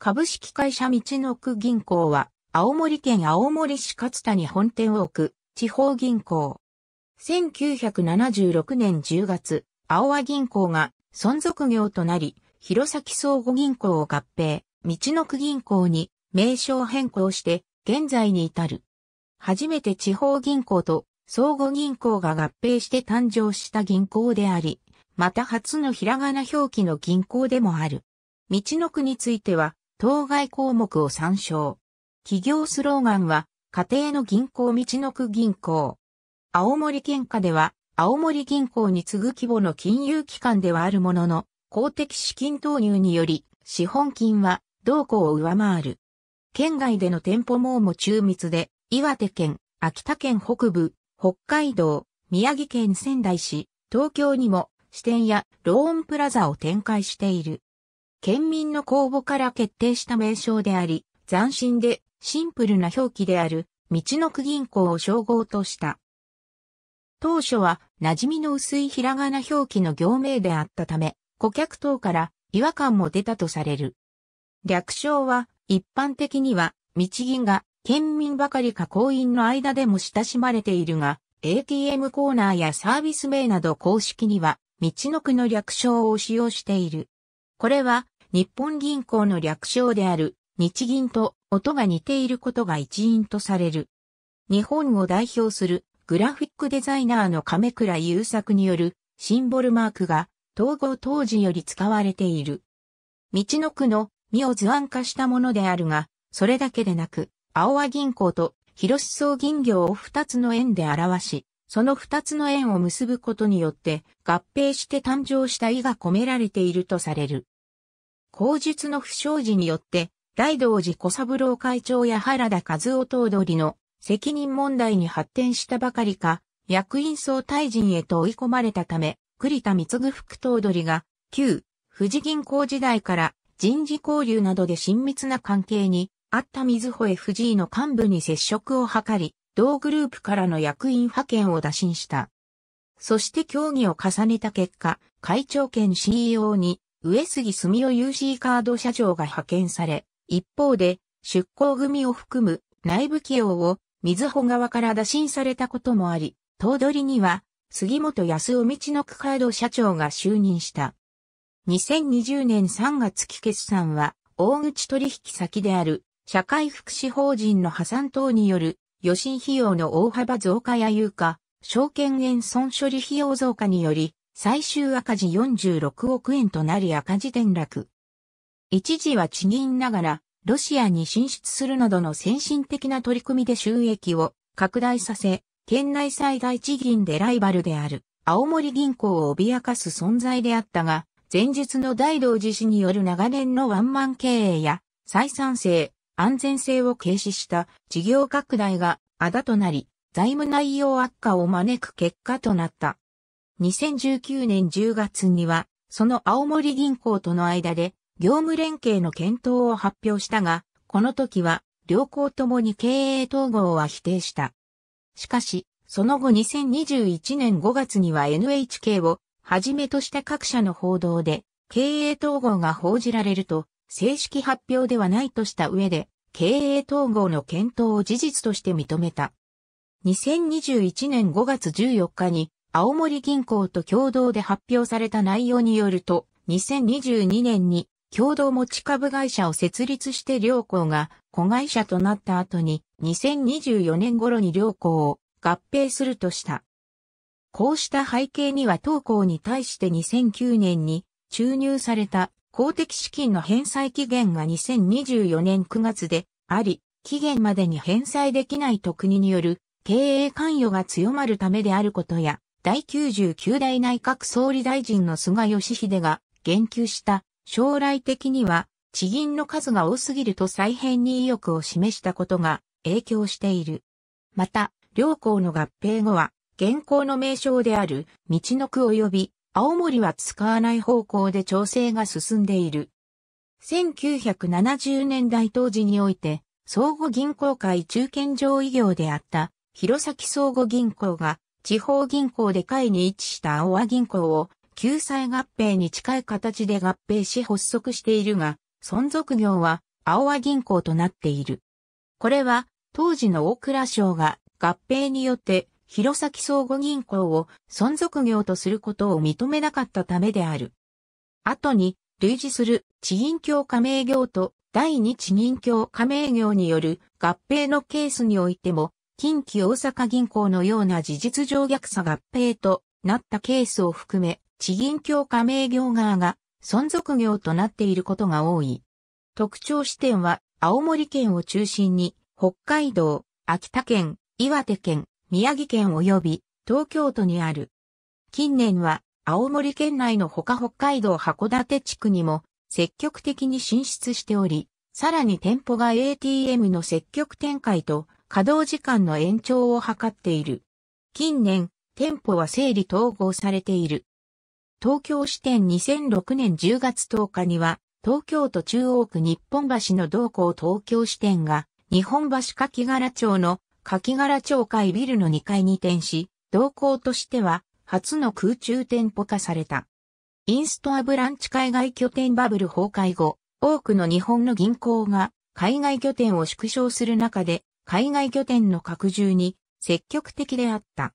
株式会社道の区銀行は、青森県青森市勝田に本店を置く地方銀行。1976年10月、青和銀行が存続業となり、弘前総合銀行を合併、道の区銀行に名称変更して、現在に至る。初めて地方銀行と相互銀行が合併して誕生した銀行であり、また初のひらがな表記の銀行でもある。道の区については、当該項目を参照。企業スローガンは、家庭の銀行道のく銀行。青森県下では、青森銀行に次ぐ規模の金融機関ではあるものの、公的資金投入により、資本金は、同行を上回る。県外での店舗網も中密で、岩手県、秋田県北部、北海道、宮城県仙台市、東京にも支店やローンプラザを展開している。県民の公募から決定した名称であり、斬新でシンプルな表記である、道の区銀行を称号とした。当初は馴染みの薄いひらがな表記の行名であったため、顧客等から違和感も出たとされる。略称は一般的には道銀が県民ばかりか行員の間でも親しまれているが、ATM コーナーやサービス名など公式には、道の区の略称を使用している。これは日本銀行の略称である日銀と音が似ていることが一因とされる。日本を代表するグラフィックデザイナーの亀倉優作によるシンボルマークが統合当時より使われている。道の区の身を図案化したものであるが、それだけでなく、青和銀行と広し総銀行を二つの円で表し、その二つの円を結ぶことによって合併して誕生した意が込められているとされる。口述の不祥事によって、大道寺小三郎会長や原田和夫頭取の責任問題に発展したばかりか、役員総退陣へと追い込まれたため、栗田光副頭取が、旧、富士銀行時代から人事交流などで親密な関係にあった水穂 FG の幹部に接触を図り、同グループからの役員派遣を打診した。そして協議を重ねた結果、会長兼 CEO に上杉住代 UC カード社長が派遣され、一方で、出向組を含む内部起用を、水穂側から打診されたこともあり、頭取には、杉本康夫道の区カード社長が就任した。2020年3月期決算は、大口取引先である、社会福祉法人の破産等による、予診費用の大幅増加や有価、証券減損処理費用増加により、最終赤字46億円となり赤字転落。一時は地銀ながら、ロシアに進出するなどの先進的な取り組みで収益を拡大させ、県内最大地銀でライバルである、青森銀行を脅かす存在であったが、前述の大道寺氏による長年のワンマン経営や、採算性、安全性を軽視した事業拡大があだとなり、財務内容悪化を招く結果となった。2019年10月には、その青森銀行との間で、業務連携の検討を発表したが、この時は、両校ともに経営統合は否定した。しかし、その後2021年5月には NHK をはじめとした各社の報道で経営統合が報じられると正式発表ではないとした上で経営統合の検討を事実として認めた。2021年5月14日に青森銀行と共同で発表された内容によると、2022年に共同持ち株会社を設立して両校が子会社となった後に2024年頃に両校を合併するとした。こうした背景には当校に対して2009年に注入された公的資金の返済期限が2024年9月であり、期限までに返済できないと国による経営関与が強まるためであることや、第99代内閣総理大臣の菅義偉が言及した将来的には地銀の数が多すぎると再編に意欲を示したことが影響している。また、両校の合併後は現行の名称である道の区及び青森は使わない方向で調整が進んでいる。1970年代当時において、相互銀行会中堅上位業であった、弘前相互銀行が地方銀行で下位に位置した青和銀行を救済合併に近い形で合併し発足しているが、存続業は青和銀行となっている。これは当時の大蔵省が合併によって弘前相互銀行を存続業とすることを認めなかったためである。後に類似する地銀協加盟業と第二地銀協加盟業による合併のケースにおいても近畿大阪銀行のような事実上逆差合併となったケースを含め、地銀協加盟業側が存続業となっていることが多い。特徴視点は、青森県を中心に、北海道、秋田県、岩手県、宮城県及び東京都にある。近年は、青森県内のほか北海道函館地区にも積極的に進出しており、さらに店舗が ATM の積極展開と稼働時間の延長を図っている。近年、店舗は整理統合されている。東京支店2006年10月10日には、東京都中央区日本橋の同校東京支店が、日本橋柿柄町の柿柄町会ビルの2階に転し、同校としては、初の空中店舗化された。インストアブランチ海外拠点バブル崩壊後、多くの日本の銀行が海外拠点を縮小する中で、海外拠点の拡充に積極的であった。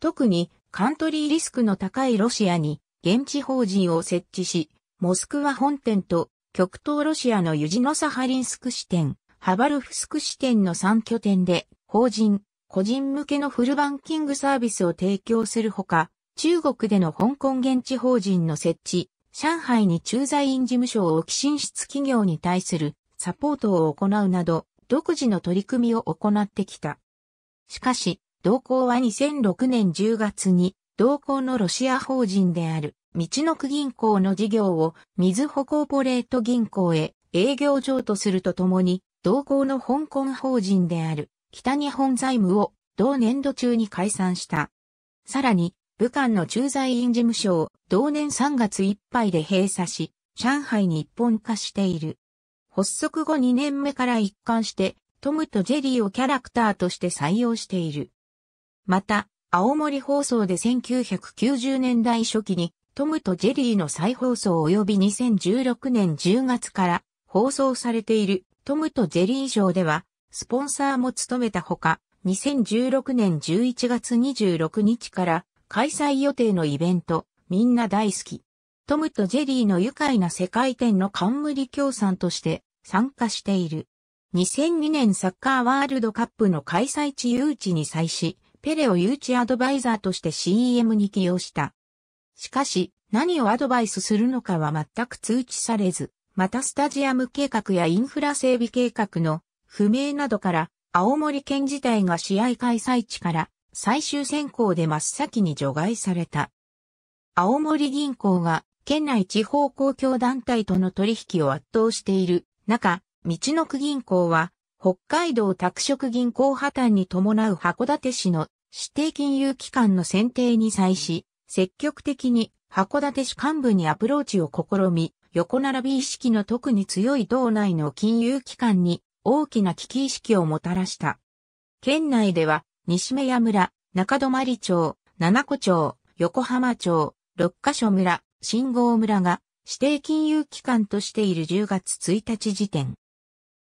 特にカントリーリスクの高いロシアに現地法人を設置し、モスクワ本店と極東ロシアのユジノサハリンスク支店、ハバルフスク支店の3拠点で法人、個人向けのフルバンキングサービスを提供するほか、中国での香港現地法人の設置、上海に駐在員事務所を置き進出企業に対するサポートを行うなど、独自の取り組みを行ってきた。しかし、同行は2006年10月に、同行のロシア法人である、道の区銀行の事業を、水保コーポレート銀行へ営業上とするとともに、同行の香港法人である、北日本財務を、同年度中に解散した。さらに、武漢の駐在員事務所を同年3月いっぱいで閉鎖し、上海に一本化している。発足後2年目から一貫して、トムとジェリーをキャラクターとして採用している。また、青森放送で1990年代初期に、トムとジェリーの再放送及び2016年10月から放送されているトムとジェリー賞では、スポンサーも務めたほか、2016年11月26日から開催予定のイベント、みんな大好き。トムとジェリーの愉快な世界展の冠協賛として、参加している。2002年サッカーワールドカップの開催地誘致に際し、ペレを誘致アドバイザーとして CEM に起用した。しかし、何をアドバイスするのかは全く通知されず、またスタジアム計画やインフラ整備計画の不明などから、青森県自体が試合開催地から最終選考で真っ先に除外された。青森銀行が県内地方公共団体との取引を圧倒している中、道の区銀行は、北海道拓殖銀行破綻に伴う函館市の指定金融機関の選定に際し、積極的に函館市幹部にアプローチを試み、横並び意識の特に強い道内の金融機関に大きな危機意識をもたらした。県内では、西目屋村、中泊町、七子町、横浜町、六ヶ所村、信号村が指定金融機関としている10月1日時点。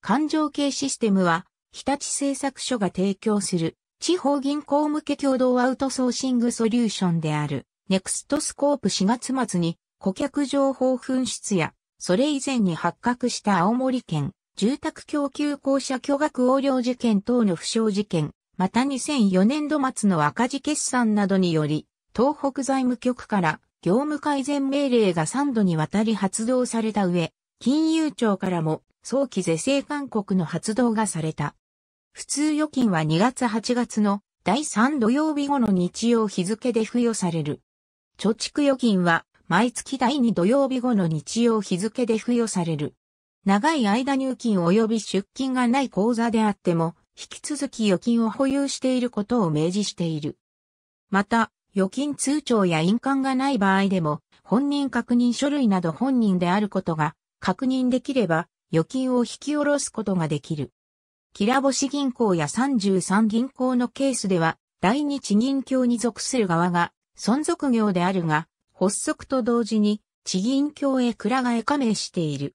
勘定系システムは、日立製作所が提供する地方銀行向け共同アウトソーシングソリューションである、ネクストスコープ4月末に顧客情報紛失や、それ以前に発覚した青森県、住宅供給公社巨額横領事件等の不祥事件、また2004年度末の赤字決算などにより、東北財務局から業務改善命令が3度にわたり発動された上、金融庁からも早期是正勧告の発動がされた。普通預金は2月8月の第3土曜日後の日曜日付で付与される。貯蓄預金は毎月第2土曜日後の日曜日付で付与される。長い間入金及び出金がない口座であっても、引き続き預金を保有していることを明示している。また、預金通帳や印鑑がない場合でも、本人確認書類など本人であることが確認できれば、預金を引き下ろすことができる。キラぼ銀行や33銀行のケースでは、第日銀協に属する側が、存続業であるが、発足と同時に、地銀協へ倉替え加盟している。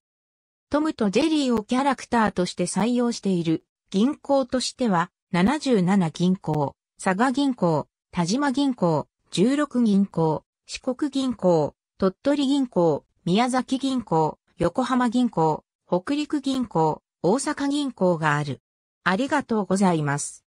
トムとジェリーをキャラクターとして採用している銀行としては、77銀行、佐賀銀行、田島銀行、十六銀行、四国銀行、鳥取銀行、宮崎銀行、横浜銀行、北陸銀行、大阪銀行がある。ありがとうございます。